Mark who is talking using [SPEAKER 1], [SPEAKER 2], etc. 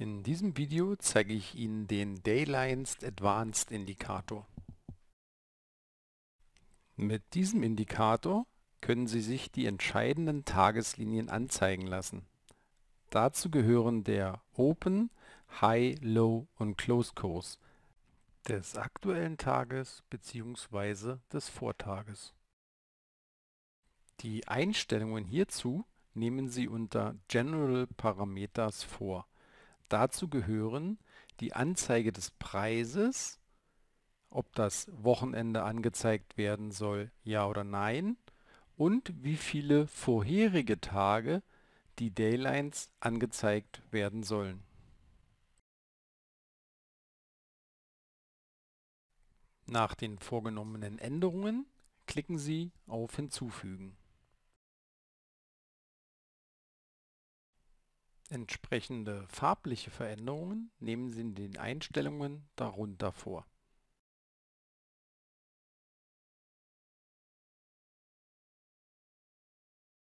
[SPEAKER 1] In diesem Video zeige ich Ihnen den Daylines Advanced Indikator. Mit diesem Indikator können Sie sich die entscheidenden Tageslinien anzeigen lassen. Dazu gehören der Open, High, Low und Close Kurs des aktuellen Tages bzw. des Vortages. Die Einstellungen hierzu nehmen Sie unter General Parameters vor – Dazu gehören die Anzeige des Preises, ob das Wochenende angezeigt werden soll, ja oder nein, und wie viele vorherige Tage die Daylines angezeigt werden sollen.
[SPEAKER 2] Nach den vorgenommenen Änderungen klicken Sie auf Hinzufügen. Entsprechende farbliche Veränderungen nehmen Sie in den Einstellungen darunter vor